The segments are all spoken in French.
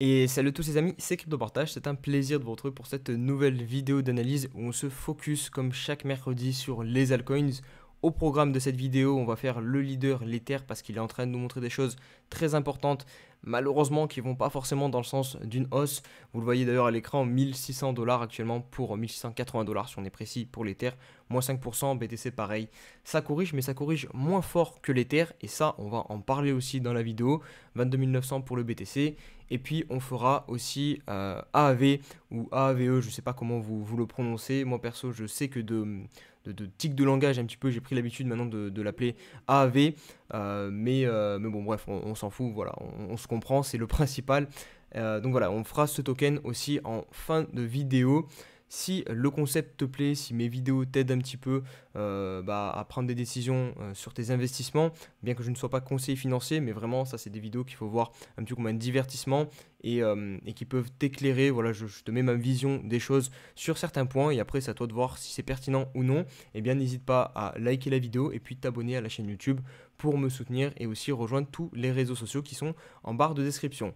Et salut tous les amis, c'est Partage, c'est un plaisir de vous retrouver pour cette nouvelle vidéo d'analyse où on se focus comme chaque mercredi sur les altcoins. Au programme de cette vidéo, on va faire le leader, l'Ether, parce qu'il est en train de nous montrer des choses très importantes, malheureusement qui vont pas forcément dans le sens d'une hausse. Vous le voyez d'ailleurs à l'écran, 1600 dollars actuellement pour 1680 dollars si on est précis pour l'Ether, moins 5%, BTC pareil. Ça corrige, mais ça corrige moins fort que l'Ether, et ça, on va en parler aussi dans la vidéo. 22 900 pour le BTC et puis on fera aussi euh, AAV ou AAVE, je ne sais pas comment vous, vous, le prononcez. Moi perso, je sais que de, de, tic de langage un petit peu, j'ai pris l'habitude maintenant de, l'appeler AAV. Euh, mais, euh, mais bon, bref, on, s'en fout, voilà, on se comprend, c'est le principal. Euh, donc voilà, on fera ce token aussi en fin de vidéo. Si le concept te plaît, si mes vidéos t'aident un petit peu euh, bah, à prendre des décisions euh, sur tes investissements, bien que je ne sois pas conseiller financier, mais vraiment, ça, c'est des vidéos qu'il faut voir un petit peu comme un divertissement euh, et, qui peuvent t'éclairer. Voilà, je, je, te mets ma vision des choses sur certains points et après, c'est à toi de voir si c'est pertinent ou non. Et eh bien, n'hésite pas à liker la vidéo et puis t'abonner à la chaîne YouTube pour me soutenir et aussi rejoindre tous les réseaux sociaux qui sont en barre de description.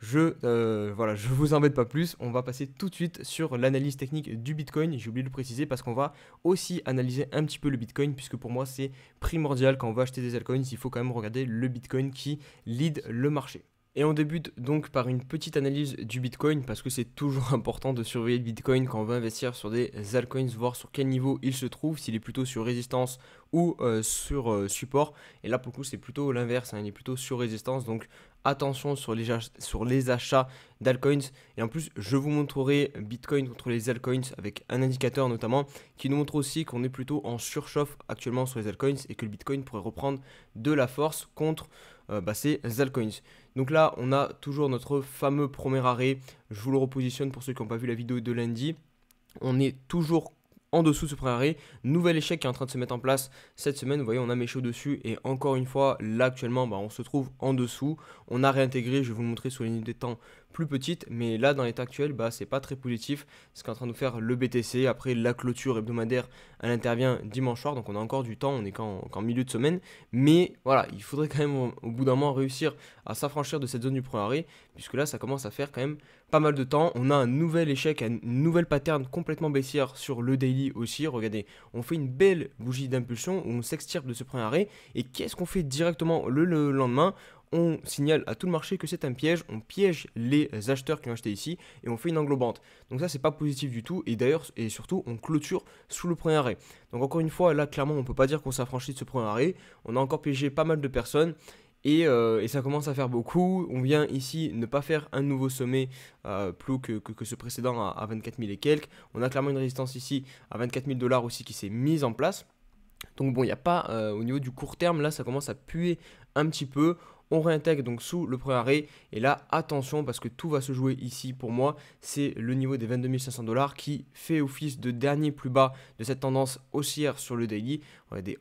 Je, euh, voilà, je vous embête pas plus, on va passer tout de suite sur l'analyse technique du Bitcoin, j'ai oublié de le préciser parce qu'on va aussi analyser un petit peu le Bitcoin puisque pour moi c'est primordial quand on va acheter des altcoins, il faut quand même regarder le Bitcoin qui lead le marché. Et on débute donc par une petite analyse du Bitcoin parce que c'est toujours important de surveiller le Bitcoin quand on veut investir sur des altcoins, voir sur quel niveau il se trouve, s'il est plutôt sur résistance ou euh, sur euh, support. Et là pour le coup c'est plutôt l'inverse, hein. il est plutôt sur résistance, donc attention sur les, sur les achats d'alcoins. Et en plus, je vous montrerai Bitcoin contre les Alcoins avec un indicateur notamment qui nous montre aussi qu'on est plutôt en surchauffe actuellement sur les Alcoins et que le Bitcoin pourrait reprendre de la force contre euh, bah, ces altcoins. Donc là, on a toujours notre fameux premier arrêt. Je vous le repositionne pour ceux qui n'ont pas vu la vidéo de lundi. On est toujours en dessous ce premier Nouvel échec qui est en train de se mettre en place cette semaine. Vous voyez, on a méché au-dessus. Et encore une fois, là actuellement, bah, on se trouve en dessous. On a réintégré, je vais vous montrer sur les lignes des temps plus petite, Mais là, dans l'état actuel, bah, c'est pas très positif. Ce qu'en en train de faire le BTC. Après, la clôture hebdomadaire, elle intervient dimanche soir. Donc on a encore du temps, on est qu'en milieu de semaine. Mais voilà, il faudrait quand même au, bout d'un moment réussir à s'affranchir de cette zone du premier arrêt. Puisque là, ça commence à faire quand même pas mal de temps. On a un nouvel échec, un nouvel pattern complètement baissière sur le daily aussi. Regardez, on fait une belle bougie d'impulsion où on s'extirpe de ce premier arrêt. Et qu'est-ce qu'on fait directement le lendemain on signale à tout le marché que c'est un piège, on piège les acheteurs qui ont acheté ici et on fait une englobante. Donc ça c'est pas positif du tout et d'ailleurs et surtout on clôture sous le premier arrêt. Donc encore une fois là clairement on peut pas dire qu'on s'affranchit de ce premier arrêt, on a encore piégé pas mal de personnes et, euh, ça commence à faire beaucoup. On vient ici ne pas faire un nouveau sommet euh, plus que, ce précédent à, 24 000 et quelques. On a clairement une résistance ici à 24 000 dollars aussi qui s'est mise en place. Donc bon, il n'y a pas euh, au niveau du court terme, là ça commence à puer un petit peu. On réintègre donc sous le premier arrêt. Et là, attention parce que tout va se jouer ici pour moi. C'est le niveau des 22 500 dollars qui fait office de dernier plus bas de cette tendance haussière sur le daily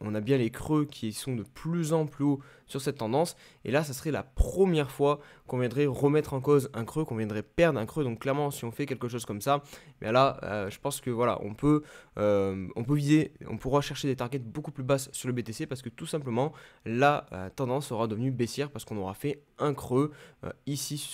on a, bien les creux qui sont de plus en plus hauts sur cette tendance. Et là, ça serait la première fois qu'on viendrait remettre en cause un creux, qu'on viendrait perdre un creux. Donc clairement, si on fait quelque chose comme ça, mais ben là, euh, je pense que voilà, on peut, euh, on peut on pourra chercher des targets beaucoup plus basses sur le BTC parce que tout simplement, la euh, tendance sera devenue baissière parce qu'on aura fait un creux ici,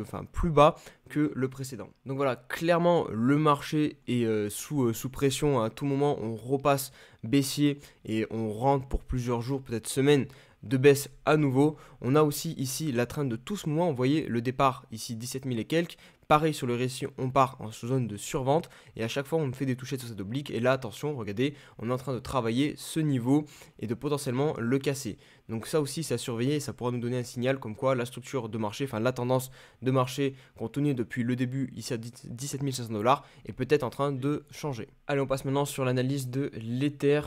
enfin plus bas que le précédent. Donc voilà, clairement, le marché est sous, sous pression à tout moment. On repasse baissier et on rentre pour plusieurs jours, peut-être semaines, de baisse à nouveau. On a aussi ici la traîne de tout ce mois, Vous voyez le départ ici 17 000 et quelques. Pareil sur le récit, on part en zone de survente et à chaque fois on fait des touchettes sur cette oblique. Et là, attention, regardez, on est en train de travailler ce niveau et de potentiellement le casser. Donc ça aussi, c'est à surveiller et ça pourra nous donner un signal comme quoi la structure de marché, enfin la tendance de marché qu'on tenait depuis le début ici à 17 500 dollars est peut-être en train de changer. Allez, on passe maintenant sur l'analyse de l'Ether.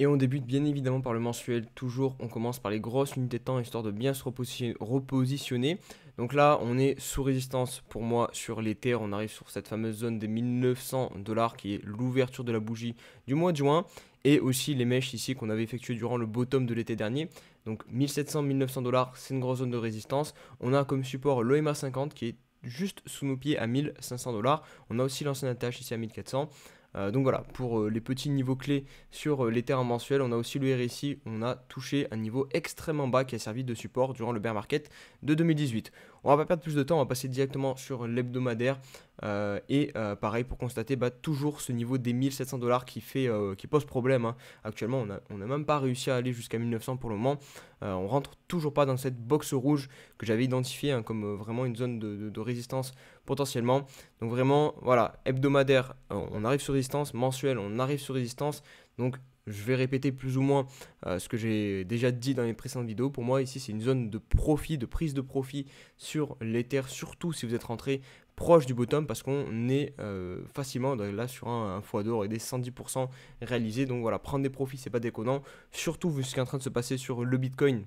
Et on débute bien évidemment par le mensuel, toujours on commence par les grosses unités de temps histoire de bien se repositionner. Donc là on est sous résistance pour moi sur l'été, on arrive sur cette fameuse zone des 1900 dollars qui est l'ouverture de la bougie du mois de juin et aussi les mèches ici qu'on avait effectuées durant le bottom de l'été dernier. Donc 1700-1900 dollars c'est une grosse zone de résistance. On a comme support l'OMA 50 qui est juste sous nos pieds à 1500 dollars. On a aussi l'ancienne attache ici à 1400. Euh, donc voilà, pour euh, les petits niveaux clés sur euh, les terrains mensuels, on a aussi le RSI, on a touché un niveau extrêmement bas qui a servi de support durant le bear market de 2018. On va pas perdre plus de temps, on va passer directement sur l'hebdomadaire. Euh, et euh, pareil pour constater bah, toujours ce niveau des 1700 dollars qui, euh, qui pose problème. Hein. Actuellement, on n'a même pas réussi à aller jusqu'à 1900 pour le moment. on rentre toujours pas dans cette box rouge que j'avais identifiée hein, comme vraiment une zone de, résistance potentiellement. Donc vraiment, voilà, hebdomadaire, on arrive sur résistance, mensuel, on arrive sur résistance. Donc je vais répéter plus ou moins euh, ce que j'ai déjà dit dans les précédentes vidéos. Pour moi, ici, c'est une zone de profit, de prise de profit sur l'Ether, surtout si vous êtes rentré proche du bottom parce qu'on est euh, facilement là sur un, foie d'or et des 110% réalisés. Donc voilà, prendre des profits, c'est pas déconnant. Surtout vu ce qui est en train de se passer sur le Bitcoin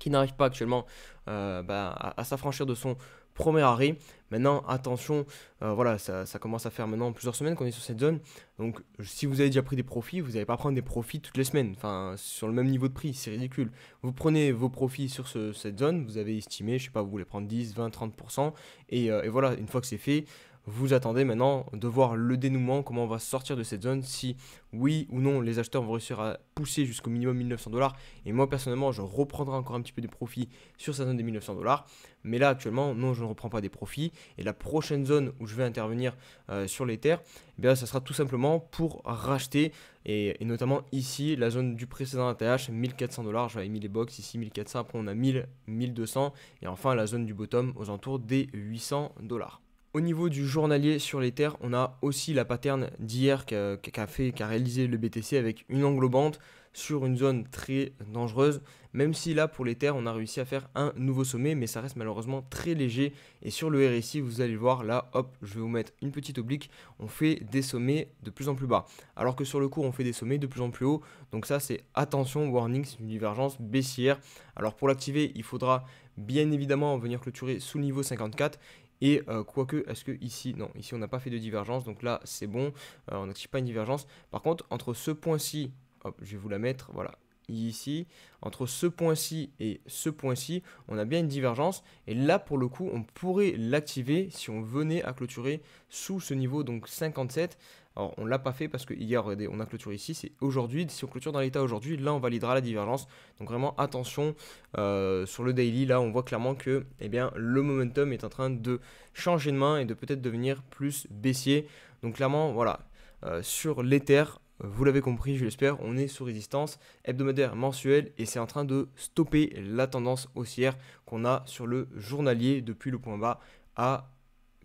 qui n'arrive pas actuellement euh, bah, à s'affranchir de son premier arrêt. Maintenant, attention, euh, voilà, ça, commence à faire maintenant plusieurs semaines qu'on est sur cette zone. Donc, si vous avez déjà pris des profits, vous n'allez pas prendre des profits toutes les semaines, enfin, sur le même niveau de prix, c'est ridicule. Vous prenez vos profits sur cette zone, vous avez estimé, je sais pas, vous voulez prendre 10, 20, 30%, et, euh, et voilà, une fois que c'est fait, vous attendez maintenant de voir le dénouement, comment on va sortir de cette zone, si oui ou non les acheteurs vont réussir à pousser jusqu'au minimum 1900 dollars. Et moi personnellement, je reprendrai encore un petit peu des profits sur cette zone des 1900 dollars. Mais là actuellement, non, je ne reprends pas des profits. Et la prochaine zone où je vais intervenir euh, sur les terres, eh ça sera tout simplement pour racheter et, notamment ici la zone du précédent ATH 1400 dollars j'avais mis les box ici 1400 après on a 1000 1200 et enfin la zone du bottom aux alentours des 800 dollars au niveau du journalier sur les terres, on a aussi la pattern d'hier qu'a fait, qu'a réalisé le BTC avec une englobante sur une zone très dangereuse. Même si là, pour les terres, on a réussi à faire un nouveau sommet, mais ça reste malheureusement très léger. Et sur le RSI, vous allez voir, là, hop, je vais vous mettre une petite oblique. On fait des sommets de plus en plus bas. Alors que sur le cours, on fait des sommets de plus en plus haut. Donc ça, c'est attention, warning, c'est une divergence baissière. Alors pour l'activer, il faudra bien évidemment venir clôturer sous le niveau 54 et euh, quoique, est-ce que ici, non, ici on n'a pas fait de divergence, donc là c'est bon, euh, on n'active pas une divergence. Par contre, entre ce point-ci, hop, je vais vous la mettre, voilà, ici, entre ce point-ci et ce point-ci, on a bien une divergence. Et là, pour le coup, on pourrait l'activer si on venait à clôturer sous ce niveau, donc 57. Alors on l'a pas fait parce que hier euh, on a clôturé ici, c'est aujourd'hui, si on clôture dans l'état aujourd'hui, là on validera la divergence. Donc vraiment attention euh, sur le daily, là on voit clairement que eh bien, le momentum est en train de changer de main et de peut-être devenir plus baissier. Donc clairement voilà, euh, sur l'Ether, vous l'avez compris, je l'espère, on est sous résistance hebdomadaire, mensuelle, et c'est en train de stopper la tendance haussière qu'on a sur le journalier depuis le point bas à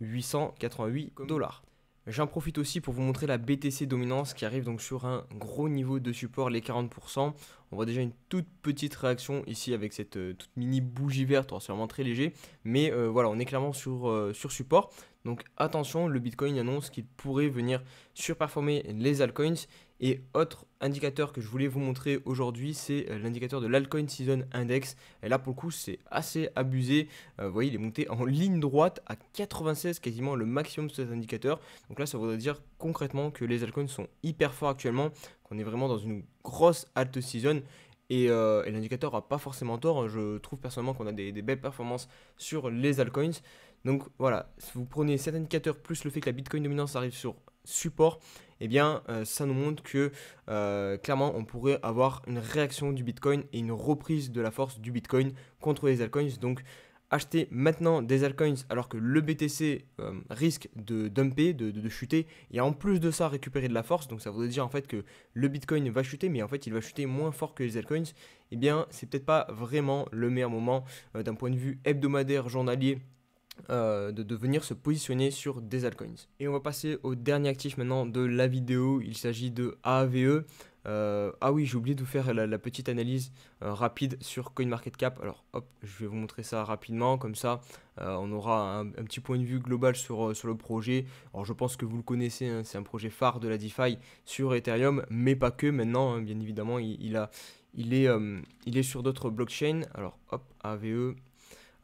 888 dollars. J'en profite aussi pour vous montrer la BTC dominance qui arrive donc sur un gros niveau de support, les 40%. On voit déjà une toute petite réaction ici avec cette euh, toute mini bougie verte, c'est vraiment très léger. Mais euh, voilà, on est clairement sur, euh, sur support. Donc attention, le Bitcoin annonce qu'il pourrait venir surperformer les altcoins. Et autre indicateur que je voulais vous montrer aujourd'hui, c'est euh, l'indicateur de l'altcoin season index. Et là pour le coup, c'est assez abusé. Euh, vous voyez, il est monté en ligne droite à 96, quasiment le maximum de cet indicateur. Donc là, ça voudrait dire concrètement que les altcoins sont hyper forts actuellement, qu'on est vraiment dans une grosse alt season. Et, euh, l'indicateur n'a pas forcément tort. Je trouve personnellement qu'on a des, des belles performances sur les altcoins. Donc voilà, si vous prenez cet indicateur plus le fait que la Bitcoin dominance arrive sur support, eh bien euh, ça nous montre que euh, clairement on pourrait avoir une réaction du Bitcoin et une reprise de la force du Bitcoin contre les altcoins. Donc acheter maintenant des altcoins alors que le BTC euh, risque de dumper, de, chuter, et en plus de ça récupérer de la force, donc ça voudrait dire en fait que le Bitcoin va chuter, mais en fait il va chuter moins fort que les altcoins, eh bien c'est peut-être pas vraiment le meilleur moment d'un point de vue hebdomadaire, journalier, euh, de, venir se positionner sur des altcoins. Et on va passer au dernier actif maintenant de la vidéo, il s'agit de AVE. Euh, ah oui, j'ai oublié de vous faire la, petite analyse euh, rapide sur CoinMarketCap. Alors hop, je vais vous montrer ça rapidement, comme ça on aura un, petit point de vue global sur, sur le projet. Alors je pense que vous le connaissez, hein, c'est un projet phare de la DeFi sur Ethereum, mais pas que maintenant, hein. bien évidemment, il, a, il, est, il est sur d'autres blockchains. Alors hop, AVE,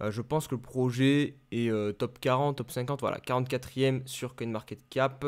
euh, je pense que le projet est euh, top 40, top 50, voilà, 44e sur CoinMarketCap,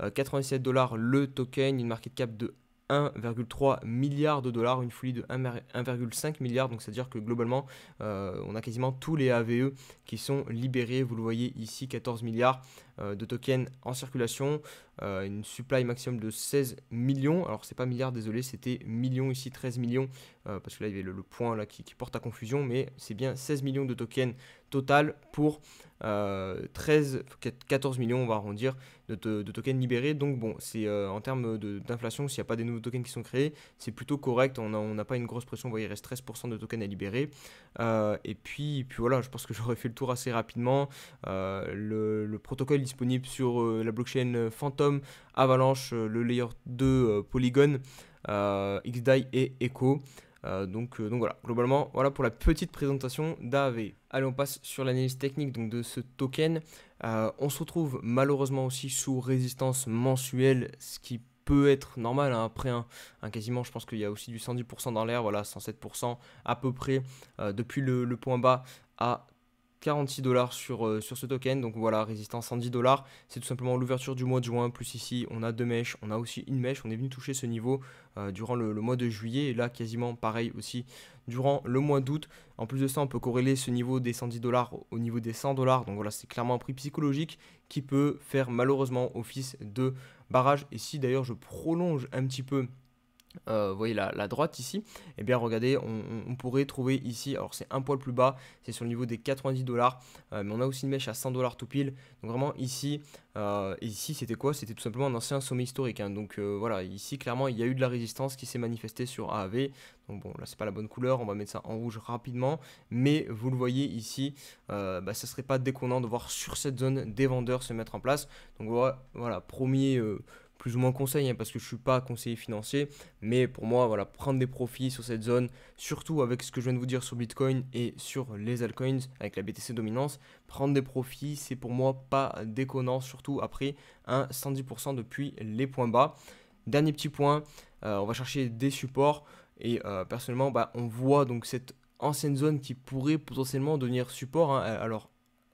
Cap, 97 euh, dollars le token, une market cap de 1,3 milliard de dollars, une folie de 1,5 milliard, donc c'est-à-dire que globalement, on a quasiment tous les AVE qui sont libérés, vous le voyez ici, 14 milliards, euh, de tokens en circulation, euh, une supply maximum de 16 millions. Alors c'est pas milliard, désolé, c'était millions ici, 13 millions, euh, parce que là il y avait le, point là qui, porte à confusion, mais c'est bien 16 millions de tokens total pour 13, 14 millions, on va arrondir, de, de, tokens libérés. Donc bon, c'est en termes d'inflation, s'il n'y a pas des nouveaux tokens qui sont créés, c'est plutôt correct. On n'a pas une grosse pression. voyez, il reste 13% de tokens à libérer. et puis, puis voilà, je pense que j'aurais fait le tour assez rapidement. le, le, protocole disponible sur euh, la blockchain euh, Phantom, Avalanche, euh, le layer 2 Polygon, XDAI et Echo. Donc, donc, voilà, globalement, voilà pour la petite présentation d'AV. Allez, on passe sur l'analyse technique donc, de ce token. on se retrouve malheureusement aussi sous résistance mensuelle, ce qui peut être normal hein. après un, hein, hein, quasiment je pense qu'il y a aussi du 110% dans l'air voilà 107% à peu près depuis le, le, point bas à 46 dollars sur, euh, sur ce token. Donc voilà, résistance 110 dollars. C'est tout simplement l'ouverture du mois de juin. Plus ici, on a deux mèches. On a aussi une mèche. On est venu toucher ce niveau euh, durant le, mois de juillet. Et là, quasiment pareil aussi durant le mois d'août. En plus de ça, on peut corréler ce niveau des 110 dollars au niveau des 100 dollars. Donc voilà, c'est clairement un prix psychologique qui peut faire malheureusement office de barrage. Et si d'ailleurs je prolonge un petit peu euh, vous voyez la, droite ici, et eh bien regardez, on, pourrait trouver ici, alors c'est un poil plus bas, c'est sur le niveau des 90 dollars, euh, mais on a aussi une mèche à 100 dollars tout pile, donc vraiment ici, euh, et ici c'était quoi C'était tout simplement un ancien sommet historique, hein. donc voilà, ici clairement il y a eu de la résistance qui s'est manifestée sur av donc bon là c'est pas la bonne couleur, on va mettre ça en rouge rapidement, mais vous le voyez ici, bah, ça serait pas déconnant de voir sur cette zone des vendeurs se mettre en place, donc voilà premier plus ou moins conseil, hein, parce que je ne suis pas conseiller financier, mais pour moi, voilà, prendre des profits sur cette zone, surtout avec ce que je viens de vous dire sur Bitcoin et sur les altcoins, avec la BTC dominance, prendre des profits, c'est pour moi pas déconnant, surtout après un 110% depuis les points bas. Dernier petit point, euh, on va chercher des supports, et euh, personnellement, bah, on voit donc cette ancienne zone qui pourrait potentiellement devenir support. Hein. Euh, alors,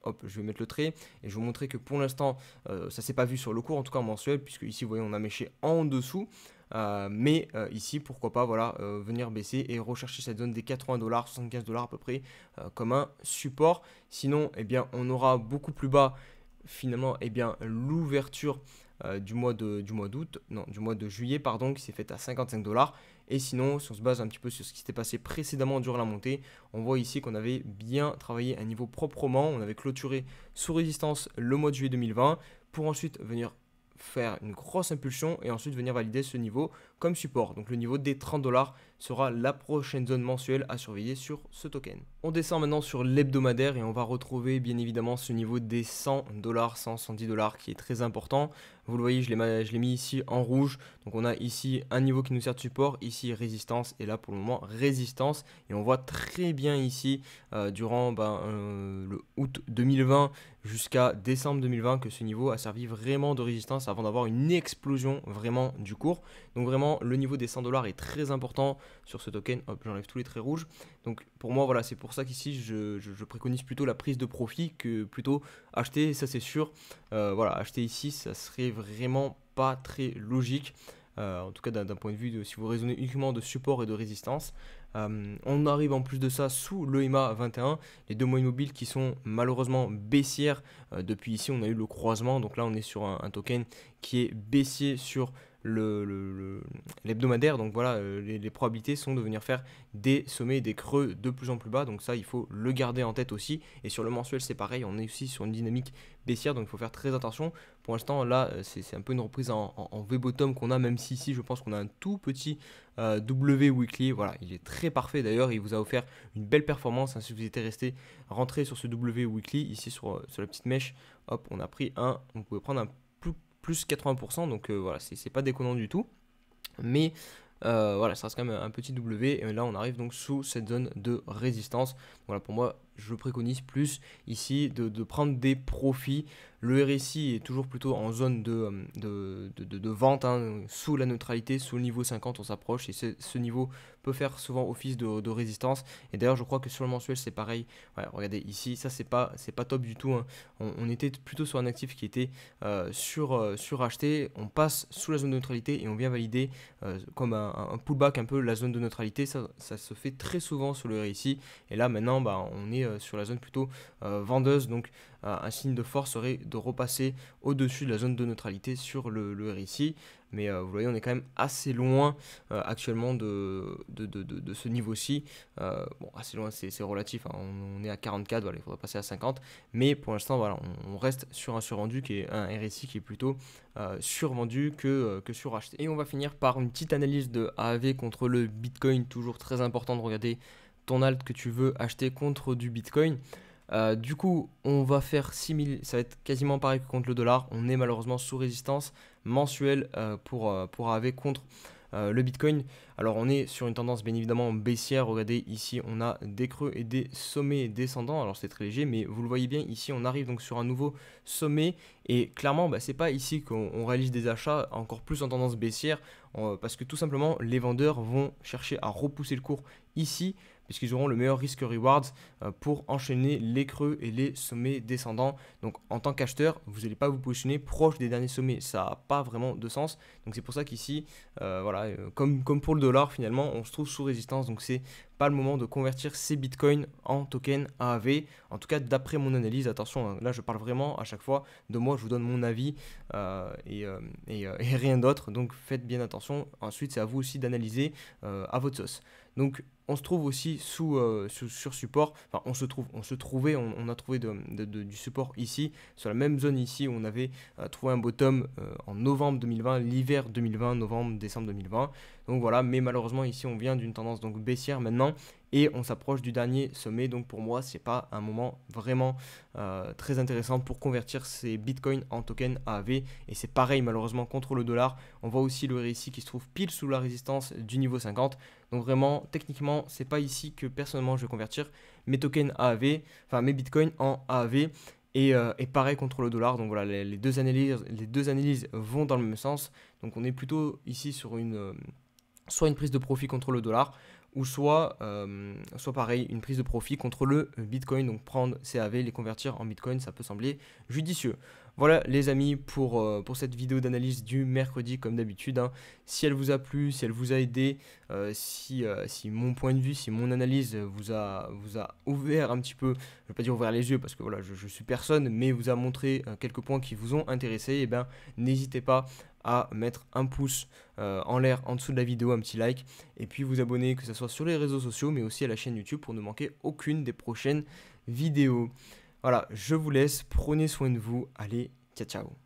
hop, je vais mettre le trait et je vais vous montrer que pour l'instant, ça euh, ça s'est pas vu sur le cours, en tout cas mensuel, puisque ici, vous voyez, on a méché en dessous. Euh, mais euh, ici, pourquoi pas, voilà, venir baisser et rechercher cette zone des 80 dollars, 75 dollars à peu près, comme un support. Sinon, eh bien, on aura beaucoup plus bas finalement, eh bien, l'ouverture du mois de du mois d'août, non, du mois de juillet, pardon, qui s'est faite à 55 dollars. Et sinon, si on se base un petit peu sur ce qui s'était passé précédemment durant la montée, on voit ici qu'on avait bien travaillé un niveau proprement. On avait clôturé sous résistance le mois de juillet 2020 pour ensuite venir faire une grosse impulsion et ensuite venir valider ce niveau support. Donc le niveau des 30 dollars sera la prochaine zone mensuelle à surveiller sur ce token. On descend maintenant sur l'hebdomadaire et on va retrouver bien évidemment ce niveau des 100 dollars, 110 dollars qui est très important. Vous le voyez, je l'ai mis ici en rouge. Donc on a ici un niveau qui nous sert de support, ici résistance et là pour le moment résistance. Et on voit très bien ici euh, durant ben, euh, le août 2020 jusqu'à décembre 2020 que ce niveau a servi vraiment de résistance avant d'avoir une explosion vraiment du cours. Donc vraiment le niveau des 100 dollars est très important sur ce token. Hop, j'enlève tous les traits rouges. Donc pour moi, voilà, c'est pour ça qu'ici, je, préconise plutôt la prise de profit que plutôt acheter, ça c'est sûr. Euh, voilà, acheter ici, ça serait vraiment pas très logique. Euh, en tout cas d'un point de vue de, si vous raisonnez uniquement de support et de résistance. Euh, on arrive en plus de ça sous le l'EMA 21, les deux moyens mobiles qui sont malheureusement baissières. depuis ici, on a eu le croisement, donc là on est sur un, un token qui est baissier sur l'hebdomadaire. Le, le, donc voilà, euh, les, probabilités sont de venir faire des sommets, des creux de plus en plus bas. Donc ça, il faut le garder en tête aussi. Et sur le mensuel, c'est pareil, on est aussi sur une dynamique baissière, donc il faut faire très attention. Pour l'instant, là, euh, c'est un peu une reprise en, V-bottom qu'on a, même si ici, je pense qu'on a un tout petit euh, W weekly. Voilà, il est très parfait d'ailleurs, il vous a offert une belle performance. Hein. si vous étiez resté rentré sur ce W weekly, ici sur, sur la petite mèche, hop, on a pris un, on pouvait prendre un plus 80%, donc euh, voilà, c'est pas déconnant du tout. Mais euh, voilà, ça reste quand même un petit W, et là on arrive donc sous cette zone de résistance. Voilà, pour moi, je préconise plus ici de, prendre des profits. Le RSI est toujours plutôt en zone de, euh, de, vente, hein, sous la neutralité, sous le niveau 50, on s'approche, et ce niveau peut faire souvent office de, résistance. Et d'ailleurs, je crois que sur le mensuel, c'est pareil. regardez, ici, ça, c'est pas, c'est pas top du tout. Hein. On, était plutôt sur un actif qui était euh, sur, euh, On passe sous la zone de neutralité et on vient valider euh, comme un, un pullback un peu la zone de neutralité. Ça, ça se fait très souvent sur le RSI. Et là, maintenant, bah, on est euh, sur la zone plutôt euh, vendeuse. Donc euh, un signe de force serait de repasser au-dessus de la zone de neutralité sur le, RSI. Mais vous voyez, on est quand même assez loin actuellement de, ce niveau-ci. bon, assez loin, c'est relatif. Hein. On, est à 44, voilà, il faudra passer à 50. Mais pour l'instant, voilà, on, reste sur un survendu qui est un RSI qui est plutôt survendu que, que suracheté. Et on va finir par une petite analyse de AAV contre le Bitcoin, toujours très important de regarder ton alt que tu veux acheter contre du Bitcoin. Euh, du coup, on va faire 6000, ça va être quasiment pareil que contre le dollar. On est malheureusement sous résistance mensuelle euh, pour, euh, pour AV contre le Bitcoin. Alors, on est sur une tendance bien évidemment baissière. Regardez ici, on a des creux et des sommets descendants. Alors, c'est très léger, mais vous le voyez bien ici, on arrive donc sur un nouveau sommet. Et clairement, bah, c'est pas ici qu'on réalise des achats encore plus en tendance baissière parce que tout simplement, les vendeurs vont chercher à repousser le cours ici puisqu'ils auront le meilleur risque reward euh, pour enchaîner les creux et les sommets descendants. Donc en tant qu'acheteur, vous n'allez pas vous positionner proche des derniers sommets, ça n'a pas vraiment de sens. Donc c'est pour ça qu'ici, euh, voilà, euh, comme, pour le dollar finalement, on se trouve sous résistance, donc c'est pas le moment de convertir ces bitcoins en token AAV. En tout cas, d'après mon analyse, attention, hein, là je parle vraiment à chaque fois de moi, je vous donne mon avis et, rien d'autre. Donc faites bien attention. Ensuite, c'est à vous aussi d'analyser à votre sauce. Donc on se trouve aussi euh, sous, sur support, enfin on se trouve, on se trouvait, on, a trouvé du support ici, sur la même zone ici où on avait euh, trouvé un bottom euh, en novembre 2020, l'hiver 2020, novembre, décembre 2020. Donc voilà, mais malheureusement ici on vient d'une tendance donc baissière maintenant et on s'approche du dernier sommet. Donc pour moi, c'est pas un moment vraiment euh, très intéressant pour convertir ces bitcoins en tokens AAV. Et c'est pareil malheureusement contre le dollar. On voit aussi le récit qui se trouve pile sous la résistance du niveau 50. Donc vraiment, techniquement, c'est pas ici que personnellement je vais convertir mes tokens AAV, enfin mes bitcoins en AAV. Euh, et, pareil contre le dollar. Donc voilà, les, deux analyses, les deux analyses vont dans le même sens. Donc on est plutôt ici sur une, euh, soit une prise de profit contre le dollar, ou soit, euh, soit pareil, une prise de profit contre le Bitcoin. Donc prendre CAV, les convertir en Bitcoin, ça peut sembler judicieux. Voilà les amis pour, euh, pour cette vidéo d'analyse du mercredi comme d'habitude. Hein. Si elle vous a plu, si elle vous a aidé, euh, si, si mon point de vue, si mon analyse vous a, vous a ouvert un petit peu, je ne vais pas dire ouvert les yeux parce que voilà, je, suis personne, mais vous a montré quelques points qui vous ont intéressé, et eh ben n'hésitez pas à mettre un pouce euh, en l'air en dessous de la vidéo, un petit like, et puis vous abonner, que ce soit sur les réseaux sociaux, mais aussi à la chaîne YouTube pour ne manquer aucune des prochaines vidéos. Voilà, je vous laisse, prenez soin de vous, allez, ciao ciao